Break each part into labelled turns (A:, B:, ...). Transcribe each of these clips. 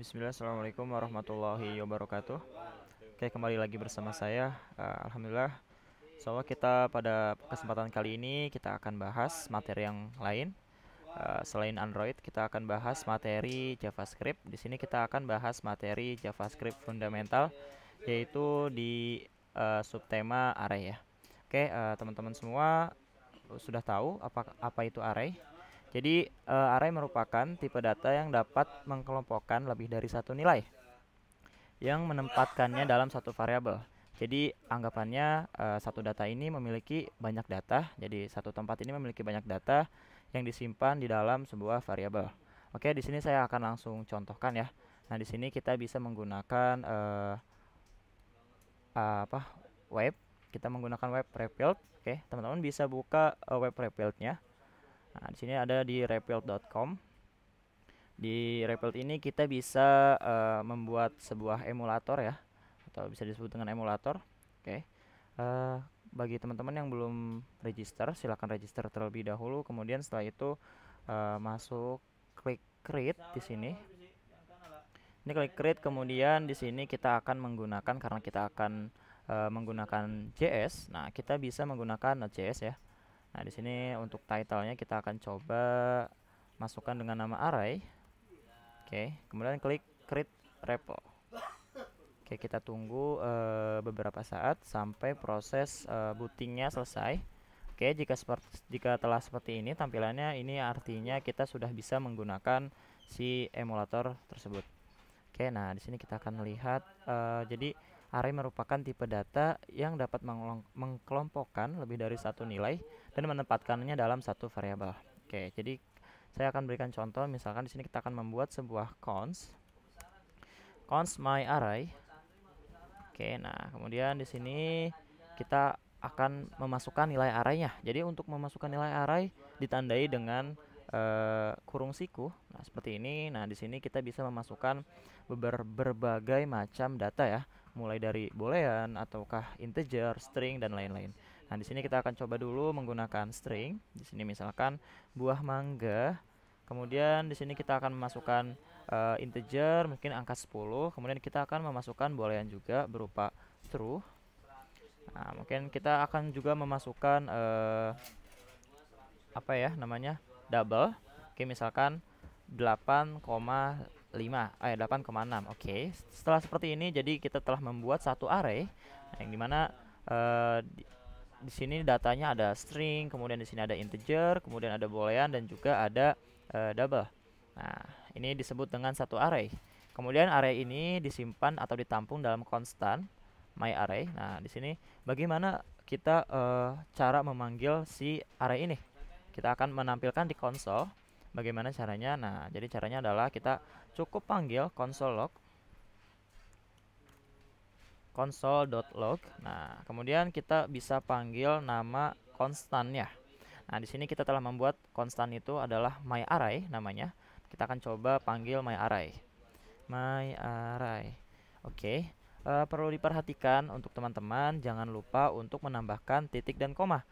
A: Bismillah, Assalamualaikum warahmatullahi wabarakatuh Oke, kembali lagi bersama saya uh, Alhamdulillah Soalnya kita pada kesempatan kali ini Kita akan bahas materi yang lain uh, Selain Android, kita akan bahas materi JavaScript Di sini kita akan bahas materi JavaScript fundamental Yaitu di uh, subtema array ya Oke, teman-teman semua sudah tahu apa, apa itu array jadi uh, eh, array merupakan tipe data yang dapat mengkelompokkan lebih dari satu nilai yang menempatkannya dalam satu variabel. Jadi anggapannya uh, satu data ini memiliki banyak data. Jadi satu tempat ini memiliki banyak data yang disimpan di dalam sebuah variabel. Oke, di sini saya akan langsung contohkan ya. Nah, di sini kita bisa menggunakan uh, apa? web. Kita menggunakan web rebuild. Oke, teman-teman bisa buka uh, web prefilled nya Nah, di sini ada di rebuild.com. Di rebuild ini kita bisa uh, membuat sebuah emulator ya, atau bisa disebut dengan emulator. Oke. Okay. Uh, eh, bagi teman-teman yang belum register, silahkan register terlebih dahulu. Kemudian setelah itu uh, masuk klik create di sini. Ini klik create kemudian di sini kita akan menggunakan karena kita akan uh, menggunakan JS. Nah, kita bisa menggunakan Node.js ya. Nah, di sini untuk title-nya kita akan coba masukkan dengan nama array. Oke, okay, kemudian klik create repo. Oke, okay, kita tunggu uh, beberapa saat sampai proses uh, bootingnya selesai. Oke, okay, jika seperti jika telah seperti ini tampilannya, ini artinya kita sudah bisa menggunakan si emulator tersebut. Oke, nah di sini kita akan lihat uh, jadi array merupakan tipe data yang dapat mengkelompokkan lebih dari satu nilai dan menempatkannya dalam satu variabel. Oke, jadi saya akan berikan contoh misalkan di sini kita akan membuat sebuah cons cons my array. Oke, nah kemudian di sini kita akan memasukkan nilai arraynya. Jadi untuk memasukkan nilai array ditandai dengan uh, kurung siku. Nah, seperti ini. Nah, di sini kita bisa memasukkan ber berbagai macam data ya, mulai dari boolean ataukah integer, string dan lain-lain. Nah, di sini kita akan coba dulu menggunakan string. Di sini misalkan buah mangga. Kemudian di sini kita akan memasukkan uh, integer mungkin angka 10. Kemudian kita akan memasukkan boolean juga berupa true. Nah, mungkin kita akan juga memasukkan uh, apa ya namanya? double. Oke, misalkan 8,5 eh 8,6. Oke. Setelah seperti ini jadi kita telah membuat satu array nah, yang dimana uh, di sini datanya ada string, kemudian di sini ada integer, kemudian ada boolean dan juga ada uh, double. Nah, ini disebut dengan satu array. Kemudian array ini disimpan atau ditampung dalam konstan my array. Nah, di sini bagaimana kita uh, cara memanggil si array ini? Kita akan menampilkan di konsol bagaimana caranya. Nah, jadi caranya adalah kita cukup panggil console log console.log. Nah, kemudian kita bisa panggil nama konstannya. Nah, di sini kita telah membuat konstan itu adalah myArray namanya. Kita akan coba panggil myArray. myArray. Oke. Okay. Uh, eh, perlu diperhatikan untuk teman-teman jangan lupa untuk menambahkan titik dan koma.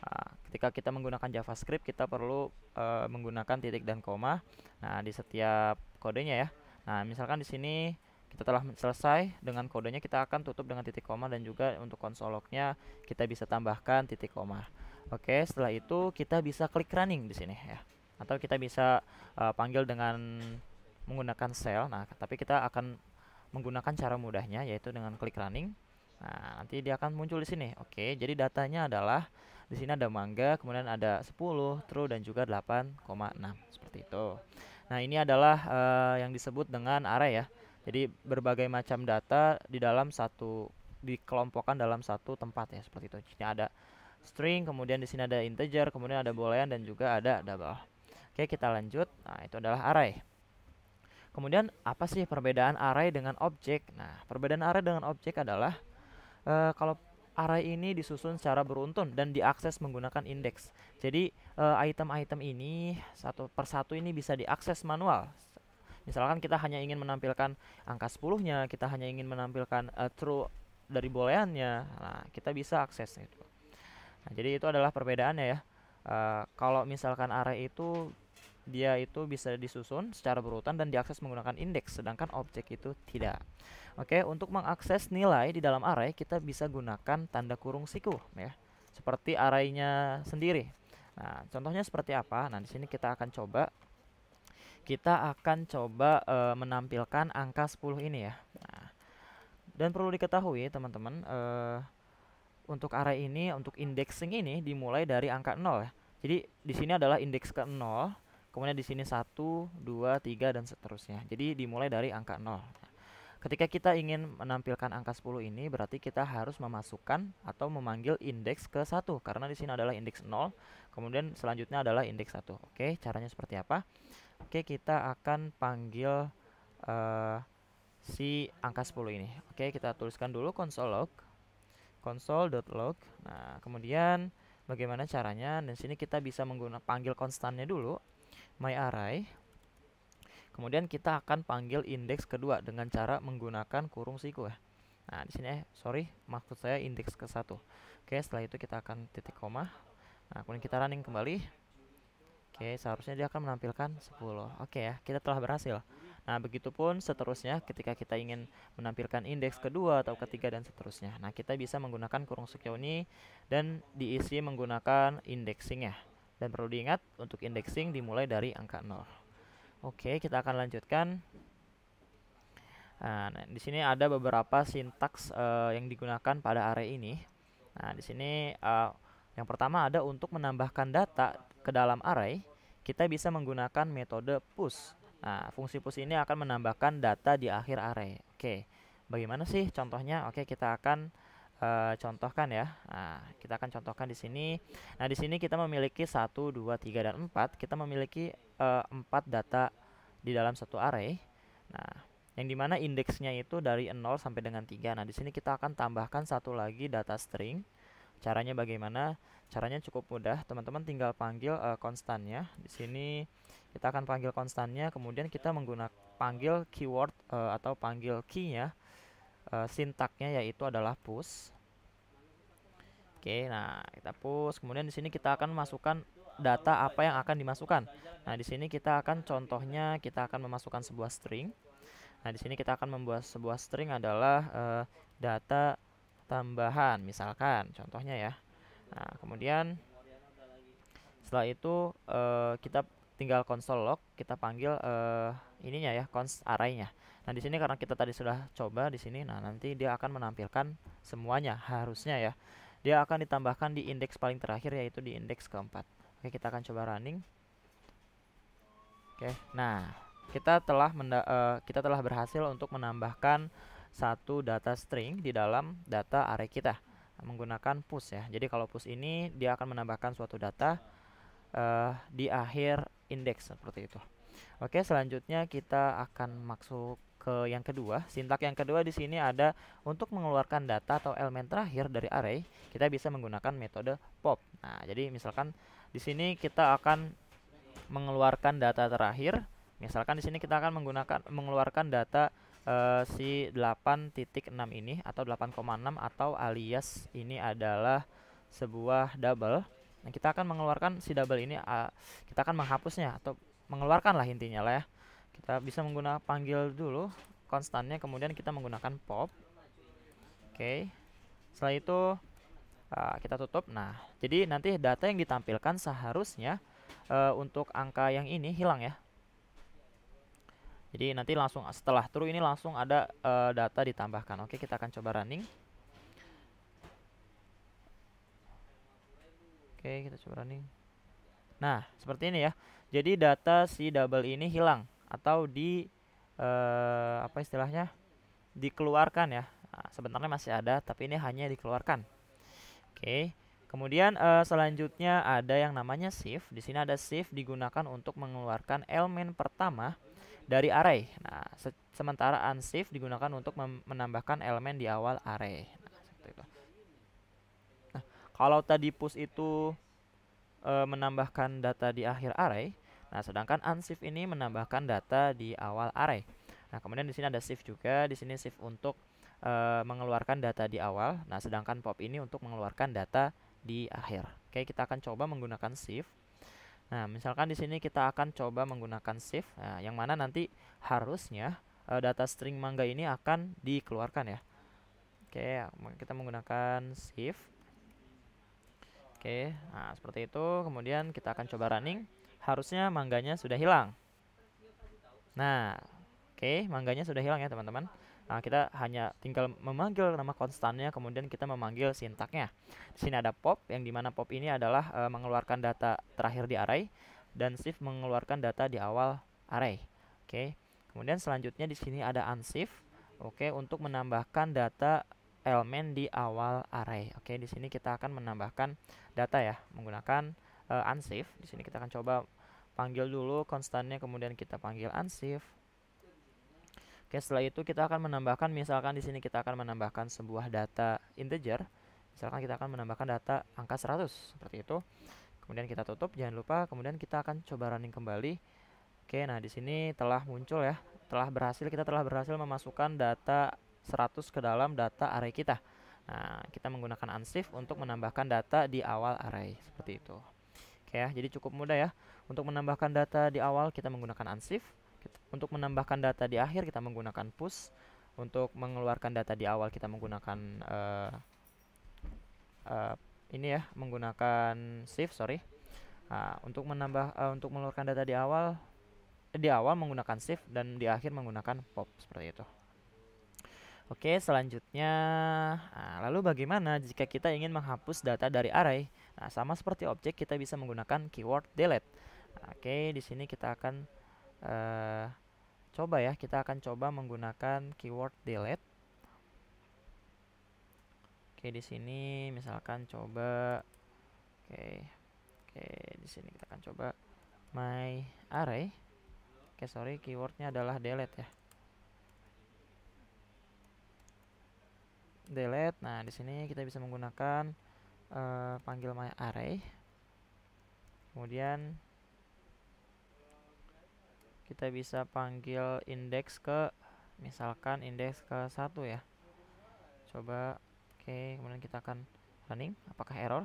A: Uh, ketika kita menggunakan JavaScript kita perlu uh, menggunakan titik dan koma. Nah, di setiap kodenya ya. Nah, misalkan di sini kita telah selesai dengan kodenya kita akan tutup dengan titik koma dan juga untuk lognya kita bisa tambahkan titik koma oke setelah itu kita bisa klik running di sini ya atau kita bisa uh, panggil dengan menggunakan cell. nah tapi kita akan menggunakan cara mudahnya yaitu dengan klik running nah nanti dia akan muncul di sini oke jadi datanya adalah di sini ada mangga, kemudian ada 10, true dan juga 8,6 seperti itu. Nah, ini adalah uh, yang disebut dengan array ya. Jadi berbagai macam data di dalam satu dikelompokkan dalam satu tempat ya seperti itu. Jadi ada string, kemudian di sini ada integer, kemudian ada boolean dan juga ada double. Oke, kita lanjut. Nah, itu adalah array. Kemudian apa sih perbedaan array dengan objek? Nah, perbedaan array dengan objek adalah e, kalau array ini disusun secara beruntun dan diakses menggunakan indeks. Jadi eh, item-item e, ini satu persatu ini bisa diakses manual Misalkan kita hanya ingin menampilkan angka 10-nya, kita hanya ingin menampilkan uh, true dari booleannya. Nah, kita bisa akses itu. Nah, jadi itu adalah perbedaannya ya. Uh, kalau misalkan array itu dia itu bisa disusun secara berurutan dan diakses menggunakan indeks, sedangkan objek itu tidak. Oke, untuk mengakses nilai di dalam array kita bisa gunakan tanda kurung siku ya, seperti arraynya sendiri. Nah, contohnya seperti apa? Nah, di sini kita akan coba kita akan coba e, menampilkan angka 10 ini ya nah, dan perlu diketahui teman-teman e, untuk array ini untuk indexing ini dimulai dari angka 0 ya jadi di sini adalah indeks ke 0 kemudian di sini 1 2 3 dan seterusnya jadi dimulai dari angka 0 Ketika kita ingin menampilkan angka 10 ini berarti kita harus memasukkan atau memanggil indeks ke 1 karena di sini adalah indeks 0, kemudian selanjutnya adalah indeks 1. Oke, caranya seperti apa? Oke, kita akan panggil uh, si angka 10 ini. Oke, kita tuliskan dulu console log console.log. Nah, kemudian bagaimana caranya? Dan sini kita bisa menggunakan panggil konstannya dulu my array. Kemudian kita akan panggil indeks kedua dengan cara menggunakan kurung siku ya. Nah, di sini eh sorry, maksud saya indeks ke satu. Oke, setelah itu kita akan titik koma. Nah, kemudian kita running kembali. Oke, seharusnya dia akan menampilkan 10. Oke ya, kita telah berhasil. Nah, begitupun seterusnya ketika kita ingin menampilkan indeks kedua atau ketiga dan seterusnya. Nah, kita bisa menggunakan kurung ini dan diisi menggunakan indexing ya. Dan perlu diingat untuk indexing dimulai dari angka 0. Oke, kita akan lanjutkan. Nah, nah, di sini ada beberapa sintaks uh, yang digunakan pada array ini. Nah, di sini uh, yang pertama ada untuk menambahkan data ke dalam array, kita bisa menggunakan metode push. Nah, fungsi push ini akan menambahkan data di akhir array. Oke, bagaimana sih contohnya? Oke, kita akan uh, contohkan ya. Nah, kita akan contohkan di sini. Nah, di sini kita memiliki 1, 2, 3, dan 4. Kita memiliki uh, eh, 4 data di dalam satu array. Nah, yang dimana indeksnya itu dari 0 sampai dengan 3. Nah, di sini kita akan tambahkan satu lagi data string Caranya bagaimana? Caranya cukup mudah. Teman-teman tinggal panggil uh, konstannya. Di sini kita akan panggil konstannya, kemudian kita menggunakan panggil keyword uh, atau panggil key-nya. Uh, sintaknya yaitu adalah push. Oke, nah kita push. Kemudian di sini kita akan masukkan data apa yang akan dimasukkan. Nah, di sini kita akan contohnya kita akan memasukkan sebuah string. Nah, di sini kita akan membuat sebuah string adalah uh, data tambahan misalkan contohnya ya nah kemudian setelah itu uh, kita tinggal console log kita panggil uh, ininya ya cons arraynya nah di sini karena kita tadi sudah coba di sini nah nanti dia akan menampilkan semuanya harusnya ya dia akan ditambahkan di indeks paling terakhir yaitu di indeks keempat oke kita akan coba running oke nah kita telah uh, kita telah berhasil untuk menambahkan satu data string di dalam data array kita menggunakan push ya. Jadi kalau push ini dia akan menambahkan suatu data uh, di akhir indeks seperti itu. Oke, selanjutnya kita akan masuk ke yang kedua. Sintak yang kedua di sini ada untuk mengeluarkan data atau elemen terakhir dari array, kita bisa menggunakan metode pop. Nah, jadi misalkan di sini kita akan mengeluarkan data terakhir. Misalkan di sini kita akan menggunakan mengeluarkan data Eh, si 8.6 ini atau 8,6 atau alias ini adalah sebuah double. Nah, kita akan mengeluarkan si double ini uh, kita akan menghapusnya atau mengeluarkan lah intinya lah ya. Kita bisa menggunakan panggil dulu konstannya kemudian kita menggunakan pop. Oke. Okay. Setelah itu uh, kita tutup. Nah, jadi nanti data yang ditampilkan seharusnya uh, untuk angka yang ini hilang ya. Jadi nanti langsung setelah true ini langsung ada uh, data ditambahkan. Oke, kita akan coba running. Oke, kita coba running. Nah, seperti ini ya. Jadi data si double ini hilang atau di uh, apa istilahnya? dikeluarkan ya. Nah, sebenarnya masih ada, tapi ini hanya dikeluarkan. Oke. Kemudian uh, selanjutnya ada yang namanya shift. Di sini ada shift digunakan untuk mengeluarkan elemen pertama dari array. Nah, se sementara unsafe digunakan untuk menambahkan elemen di awal array. Nah, Nah, kalau tadi push itu e, menambahkan data di akhir array, nah sedangkan unsafe ini menambahkan data di awal array. Nah, kemudian di sini ada shift juga, di sini shift untuk e, mengeluarkan data di awal. Nah, sedangkan pop ini untuk mengeluarkan data di akhir. Oke, kita akan coba menggunakan shift Nah, misalkan di sini kita akan coba menggunakan shift, nah, yang mana nanti harusnya uh, data string mangga ini akan dikeluarkan ya. Oke, kita menggunakan shift. Oke, nah seperti itu. Kemudian kita akan coba running. Harusnya mangganya sudah hilang. Nah, oke, mangganya sudah hilang ya teman-teman. Nah, kita hanya tinggal memanggil nama konstannya, kemudian kita memanggil sintaknya. Di sini ada pop, yang dimana pop ini adalah e, mengeluarkan data terakhir di array, dan shift mengeluarkan data di awal array. Oke, kemudian selanjutnya di sini ada unshift, oke, untuk menambahkan data elemen di awal array. Oke, di sini kita akan menambahkan data ya, menggunakan e, unshift. Di sini kita akan coba panggil dulu konstannya, kemudian kita panggil unshift Oke, setelah itu kita akan menambahkan misalkan di sini kita akan menambahkan sebuah data integer. Misalkan kita akan menambahkan data angka 100 seperti itu. Kemudian kita tutup, jangan lupa kemudian kita akan coba running kembali. Oke, nah di sini telah muncul ya, telah berhasil kita telah berhasil memasukkan data 100 ke dalam data array kita. Nah, kita menggunakan unshift untuk menambahkan data di awal array seperti itu. Oke ya, jadi cukup mudah ya. Untuk menambahkan data di awal kita menggunakan unshift untuk menambahkan data di akhir kita menggunakan push. Untuk mengeluarkan data di awal kita menggunakan uh, uh, ini ya, menggunakan shift, sorry. Uh, untuk menambah uh, untuk mengeluarkan data di awal di awal menggunakan shift dan di akhir menggunakan pop seperti itu. Oke, selanjutnya, nah, lalu bagaimana jika kita ingin menghapus data dari array? Nah, sama seperti objek, kita bisa menggunakan keyword delete. oke, di sini kita akan uh, coba ya kita akan coba menggunakan keyword delete oke di sini misalkan coba oke oke di sini kita akan coba my array oke sorry keywordnya adalah delete ya delete nah di sini kita bisa menggunakan uh, panggil my array kemudian kita bisa panggil indeks ke misalkan indeks ke satu ya coba oke okay, kemudian kita akan running apakah error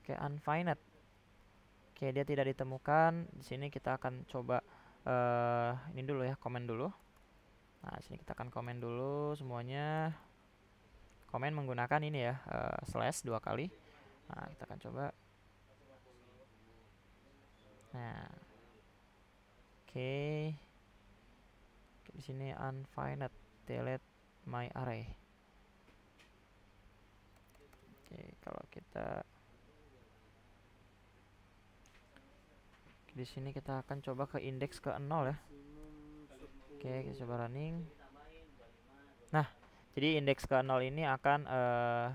A: oke okay, unfinite oke okay, dia tidak ditemukan di sini kita akan coba uh, ini dulu ya komen dulu nah sini kita akan komen dulu semuanya komen menggunakan ini ya uh, slash dua kali nah kita akan coba nah Oke. okay. di sini unfinite delete my array oke okay, kalau kita di sini kita akan coba ke indeks ke 0 ya oke okay, coba running nah jadi indeks ke 0 ini akan uh,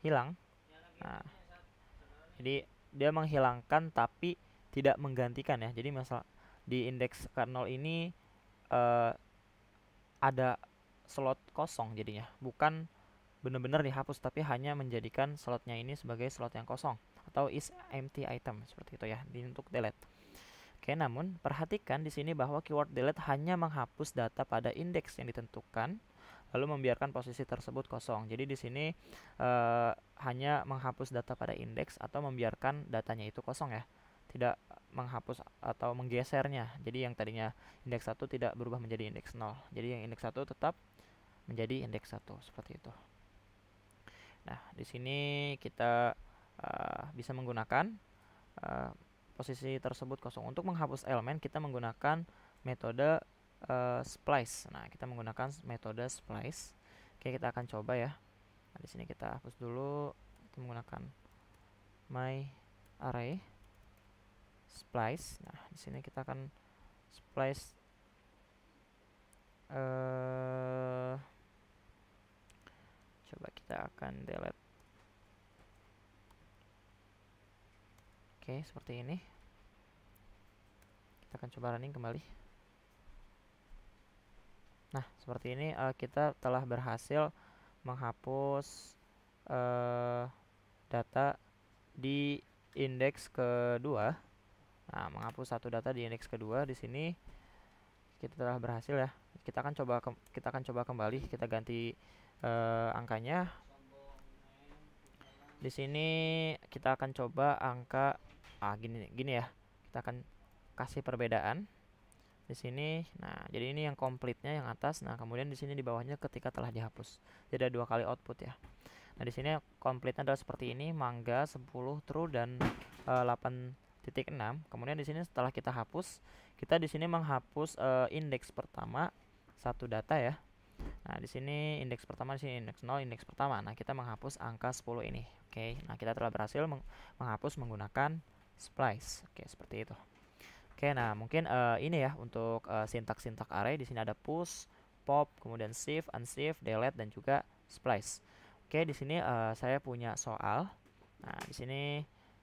A: hilang nah, jadi dia menghilangkan tapi tidak menggantikan ya jadi masalah di indeks kernel ini uh, ada slot kosong jadinya bukan benar-benar dihapus tapi hanya menjadikan slotnya ini sebagai slot yang kosong atau is empty item seperti itu ya di untuk delete Oke, namun perhatikan di sini bahwa keyword delete hanya menghapus data pada indeks yang ditentukan lalu membiarkan posisi tersebut kosong. Jadi di sini uh, hanya menghapus data pada indeks atau membiarkan datanya itu kosong ya. Tidak menghapus atau menggesernya. Jadi yang tadinya indeks 1 tidak berubah menjadi indeks nol. Jadi yang indeks 1 tetap menjadi indeks 1 seperti itu. Nah, di sini kita uh, bisa menggunakan uh, posisi tersebut kosong. Untuk menghapus elemen kita menggunakan metode uh, splice. Nah, kita menggunakan metode splice. Oke, kita akan coba ya. Nah, di sini kita hapus dulu kita menggunakan my array splice nah di sini kita akan splice uh, coba kita akan delete oke okay, seperti ini kita akan coba running kembali nah seperti ini uh, kita telah berhasil menghapus uh, data di indeks kedua Nah, menghapus satu data di indeks kedua di sini kita telah berhasil ya. Kita akan coba kita akan coba kembali, kita ganti uh, angkanya. Di sini kita akan coba angka ah gini gini ya. Kita akan kasih perbedaan di sini. Nah, jadi ini yang komplitnya yang atas. Nah, kemudian di sini di bawahnya ketika telah dihapus. Jadi ada dua kali output ya. Nah, di sini komplitnya adalah seperti ini, mangga 10 true dan uh, eh, 8 titik 6. Kemudian di sini setelah kita hapus, kita di sini menghapus e, indeks pertama satu data ya. Nah, di sini indeks pertama di sini indeks nol indeks pertama. Nah, kita menghapus angka 10 ini. Oke. Nah, kita telah berhasil meng menghapus menggunakan splice. Oke, seperti itu. Oke, nah mungkin e, ini ya untuk e, sintak-sintak array di sini ada push, pop, kemudian shift, unshift, delete dan juga splice. Oke, di sini e, saya punya soal. Nah, di sini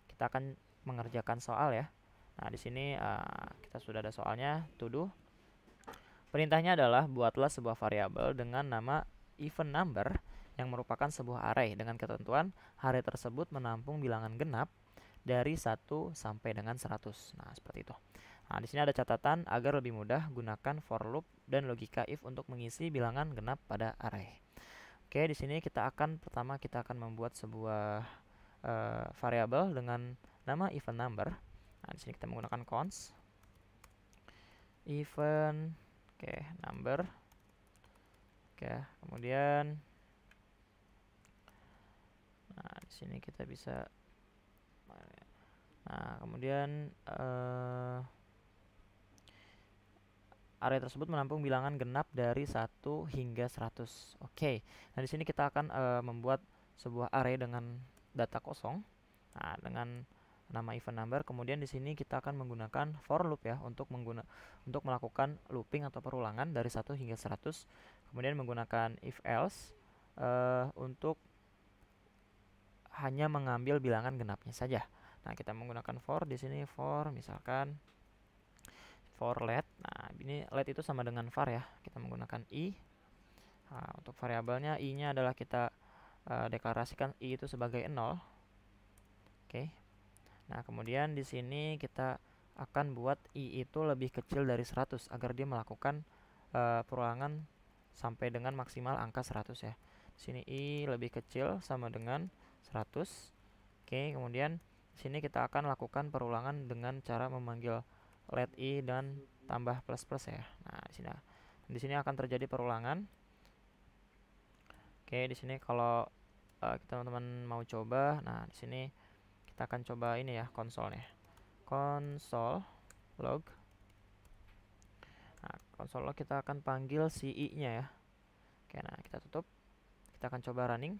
A: kita akan mengerjakan soal ya. Nah, di sini uh, kita sudah ada soalnya Tuduh. Perintahnya adalah buatlah sebuah variabel dengan nama even number yang merupakan sebuah array dengan ketentuan hari tersebut menampung bilangan genap dari 1 sampai dengan 100. Nah, seperti itu. Nah, di sini ada catatan agar lebih mudah gunakan for loop dan logika if untuk mengisi bilangan genap pada array. Oke, di sini kita akan pertama kita akan membuat sebuah uh, variabel dengan nama event number nah di sini kita menggunakan cons event oke okay, number oke okay, kemudian nah di sini kita bisa nah kemudian uh, eh, array tersebut menampung bilangan genap dari 1 hingga 100. Oke. Okay. Nah, di sini kita akan uh, membuat sebuah array dengan data kosong. Nah, dengan nama event number. Kemudian di sini kita akan menggunakan for loop ya untuk mengguna untuk melakukan looping atau perulangan dari 1 hingga 100. Kemudian menggunakan if else uh, untuk hanya mengambil bilangan genapnya saja. Nah, kita menggunakan for di sini for misalkan for let. Nah, ini let itu sama dengan var ya. Kita menggunakan i. Nah, untuk variabelnya i-nya adalah kita uh, deklarasikan i itu sebagai 0. Oke, Nah, kemudian di sini kita akan buat i itu lebih kecil dari 100 agar dia melakukan e, eh, perulangan sampai dengan maksimal angka 100 ya. Di sini i lebih kecil sama dengan 100. Oke, kemudian di sini kita akan lakukan perulangan dengan cara memanggil let i dan tambah plus plus ya. Nah, di sini di sini akan terjadi perulangan. Oke, di sini kalau eh, teman-teman mau coba, nah di sini kita akan coba ini ya konsolnya. Konsol log. Nah, konsol log kita akan panggil si nya ya. Oke, nah kita tutup. Kita akan coba running.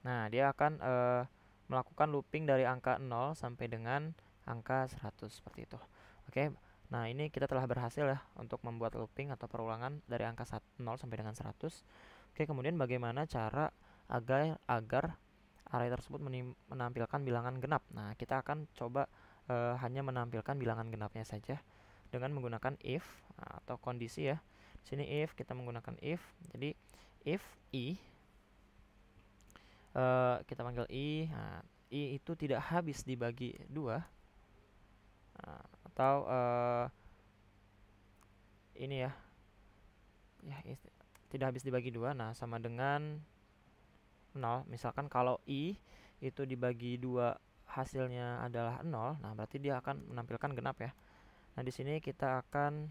A: Nah, dia akan uh, melakukan looping dari angka 0 sampai dengan angka 100 seperti itu. Oke. Nah, ini kita telah berhasil ya untuk membuat looping atau perulangan dari angka 0 sampai dengan 100. Oke, kemudian bagaimana cara agar agar array tersebut menampilkan bilangan genap. Nah, kita akan coba uh, hanya menampilkan bilangan genapnya saja dengan menggunakan if nah, atau kondisi ya. Di sini if kita menggunakan if. Jadi if i uh, kita panggil i, nah, i itu tidak habis dibagi dua nah, atau uh, ini ya, ya tidak habis dibagi dua. Nah, sama dengan 0 misalkan kalau i itu dibagi dua hasilnya adalah 0 nah berarti dia akan menampilkan genap ya nah di sini kita akan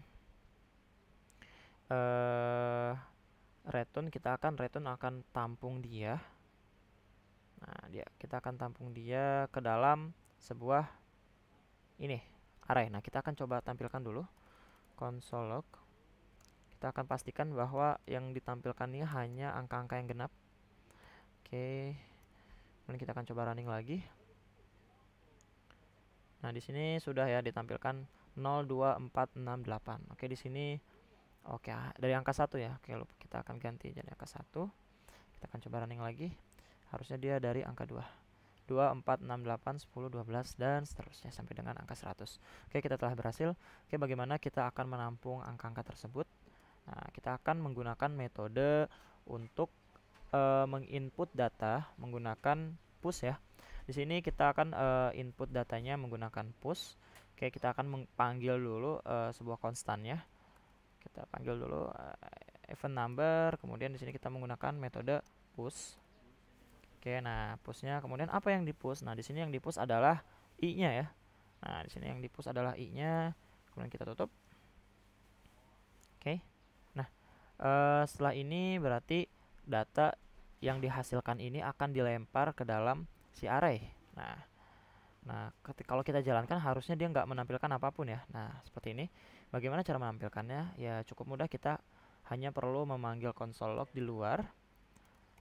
A: uh, return kita akan return akan tampung dia nah dia kita akan tampung dia ke dalam sebuah ini array nah kita akan coba tampilkan dulu console log kita akan pastikan bahwa yang ditampilkan ini hanya angka-angka yang genap Oke. Kemudian kita akan coba running lagi. Nah, di sini sudah ya ditampilkan 02468. Oke, di sini oke ah, dari angka satu ya. Oke, kita akan ganti jadi angka satu. Kita akan coba running lagi. Harusnya dia dari angka 2. 2, 4, 6, 8, 10, 12, dan seterusnya sampai dengan angka 100. Oke, kita telah berhasil. Oke, bagaimana kita akan menampung angka-angka tersebut? Nah, kita akan menggunakan metode untuk uh, menginput data menggunakan push ya. Di sini kita akan uh, input datanya menggunakan push. Oke, kita akan memanggil dulu uh, sebuah ya. Kita panggil dulu uh, event number, kemudian di sini kita menggunakan metode push. Oke, nah pushnya kemudian apa yang di push? Nah, di sini yang di push adalah i-nya ya. Nah, di sini yang di push adalah i-nya. Kemudian kita tutup. Oke. Nah, uh, setelah ini berarti data yang dihasilkan ini akan dilempar ke dalam si array. Nah, nah ketika kalau kita jalankan harusnya dia nggak menampilkan apapun ya. Nah, seperti ini. Bagaimana cara menampilkannya? Ya cukup mudah kita hanya perlu memanggil console log di luar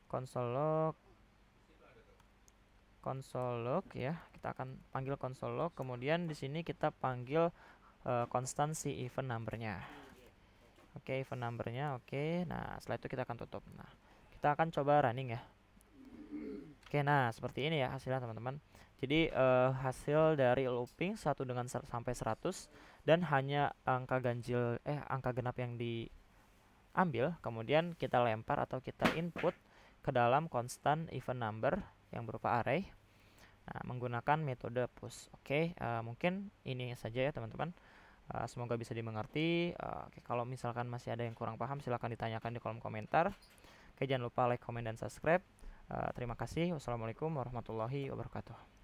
A: console log console log ya. Kita akan panggil console log kemudian di sini kita panggil eh, konstansi uh, si event numbernya. Oke, okay, event numbernya oke. Okay. Nah, setelah itu kita akan tutup. Nah, kita akan coba running ya Oke nah seperti ini ya hasilnya teman-teman jadi uh, hasil dari looping 1 dengan sampai 100 dan hanya angka ganjil eh angka genap yang diambil kemudian kita lempar atau kita input ke dalam constant event number yang berupa array nah, menggunakan metode push oke okay, uh, eh, mungkin ini saja ya teman-teman uh, semoga bisa dimengerti uh, okay, kalau misalkan masih ada yang kurang paham silahkan ditanyakan di kolom komentar Oke, jangan lupa like, komen, dan subscribe. Uh, terima kasih. Wassalamualaikum warahmatullahi wabarakatuh.